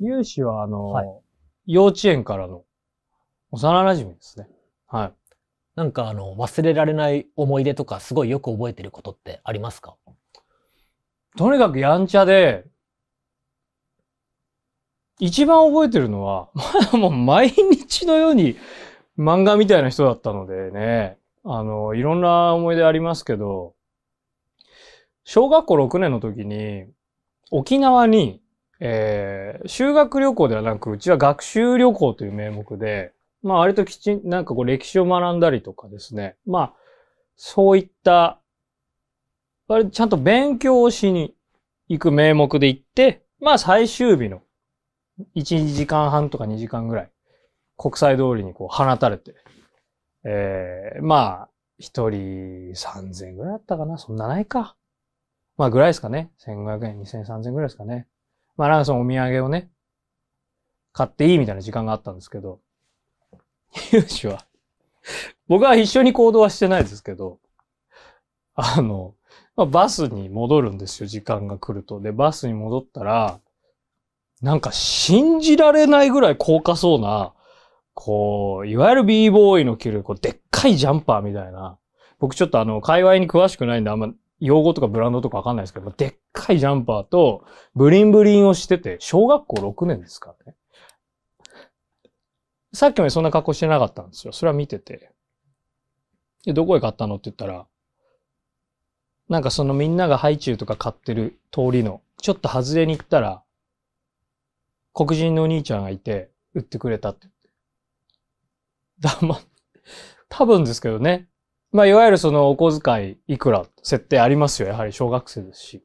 有志は、あの、はい幼稚園からの幼馴染ですね。はい。なんかあの、忘れられない思い出とか、すごいよく覚えてることってありますかとにかくやんちゃで、一番覚えてるのは、ま あもう毎日のように漫画みたいな人だったのでね、あの、いろんな思い出ありますけど、小学校6年の時に、沖縄にえー、修学旅行ではなく、うちは学習旅行という名目で、まあ割ときちん、なんかこう歴史を学んだりとかですね。まあ、そういった、割とちゃんと勉強をしに行く名目で行って、まあ最終日の1、2時間半とか2時間ぐらい、国際通りにこう放たれて、えー、まあ、一人3000ぐらいだったかなそんなないか。まあぐらいですかね。1500円、2000、3000ぐらいですかね。まあなんかそのお土産をね、買っていいみたいな時間があったんですけど、ユーシは、僕は一緒に行動はしてないですけど、あの、まあ、バスに戻るんですよ、時間が来ると。で、バスに戻ったら、なんか信じられないぐらい高価そうな、こう、いわゆる b ボーイの着る、こう、でっかいジャンパーみたいな。僕ちょっとあの、界隈に詳しくないんであんま用語とかブランドとかわかんないですけど、でっかいジャンパーと、ブリンブリンをしてて、小学校6年ですからね。さっきまでそんな格好してなかったんですよ。それは見てて。で、どこへ買ったのって言ったら、なんかそのみんながハイチュウとか買ってる通りの、ちょっと外れに行ったら、黒人のお兄ちゃんがいて、売ってくれたって。だ、ま、多分ですけどね。まあ、いわゆるそのお小遣いいくら設定ありますよ。やはり小学生ですし。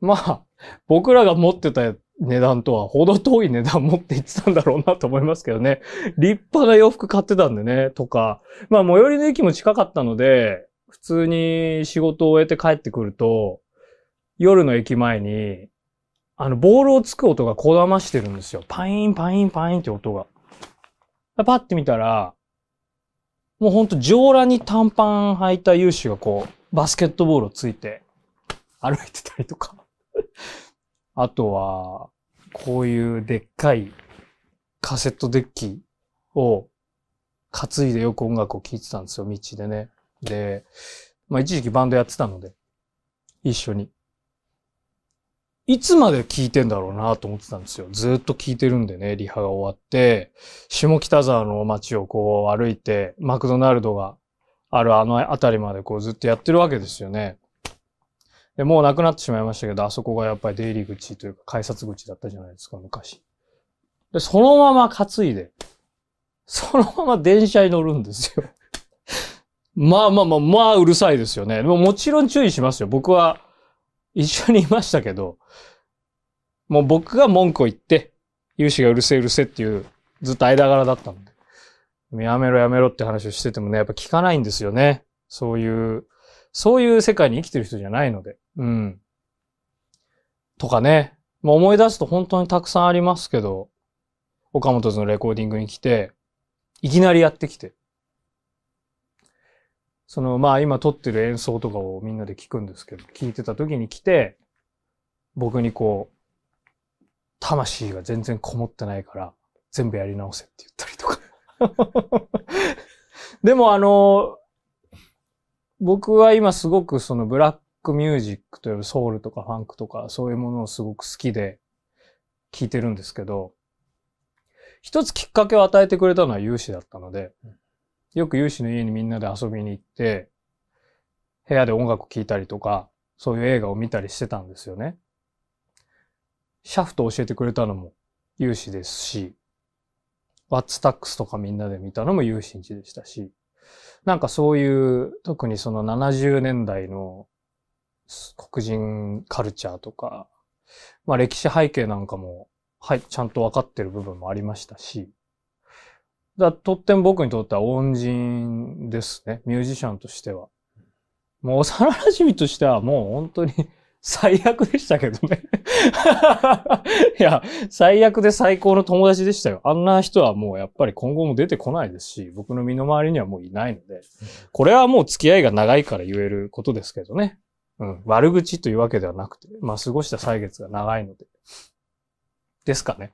まあ、僕らが持ってた値段とは程遠い値段持っていってたんだろうなと思いますけどね。立派な洋服買ってたんでね、とか。まあ、最寄りの駅も近かったので、普通に仕事を終えて帰ってくると、夜の駅前に、あの、ボールをつく音がこだましてるんですよ。パイン、パイン、パインって音が。パッて見たら、もうほんと上裸に短パン履いた勇士がこう、バスケットボールをついて歩いてたりとか。あとは、こういうでっかいカセットデッキを担いでよく音楽を聴いてたんですよ、道でね。で、まあ一時期バンドやってたので、一緒に。いつまで聞いてんだろうなと思ってたんですよ。ずっと聞いてるんでね、リハが終わって、下北沢の街をこう歩いて、マクドナルドがあるあの辺りまでこうずっとやってるわけですよね。で、もうなくなってしまいましたけど、あそこがやっぱり出入り口というか改札口だったじゃないですか、昔。で、そのまま担いで、そのまま電車に乗るんですよ。まあまあまあ、まあうるさいですよね。でももちろん注意しますよ。僕は一緒にいましたけど、もう僕が文句を言って、融資がうるせえうるせえっていう、ずっと間柄だったんで。やめろやめろって話をしててもね、やっぱ聞かないんですよね。そういう、そういう世界に生きてる人じゃないので。うん。とかね。もう思い出すと本当にたくさんありますけど、岡本図のレコーディングに来て、いきなりやってきて、その、まあ今撮ってる演奏とかをみんなで聞くんですけど、聞いてた時に来て、僕にこう、魂が全然こもってないから、全部やり直せって言ったりとか でもあの、僕は今すごくそのブラックミュージックというソウルとかファンクとかそういうものをすごく好きで聴いてるんですけど、一つきっかけを与えてくれたのは有志だったので、うんよく有志の家にみんなで遊びに行って、部屋で音楽聴いたりとか、そういう映画を見たりしてたんですよね。シャフト教えてくれたのも有志ですし、ワッツタックスとかみんなで見たのも有志んちでしたし、なんかそういう、特にその70年代の黒人カルチャーとか、まあ歴史背景なんかも、はい、ちゃんと分かってる部分もありましたし、だとっても僕にとっては恩人ですね。ミュージシャンとしては。もう幼馴染としてはもう本当に最悪でしたけどね いや、最悪で最高の友達でしたよ。あんな人はもうやっぱり今後も出てこないですし、僕の身の回りにはもういないので、これはもう付き合いが長いから言えることですけどね。うん。悪口というわけではなくて、まあ過ごした歳月が長いので。ですかね。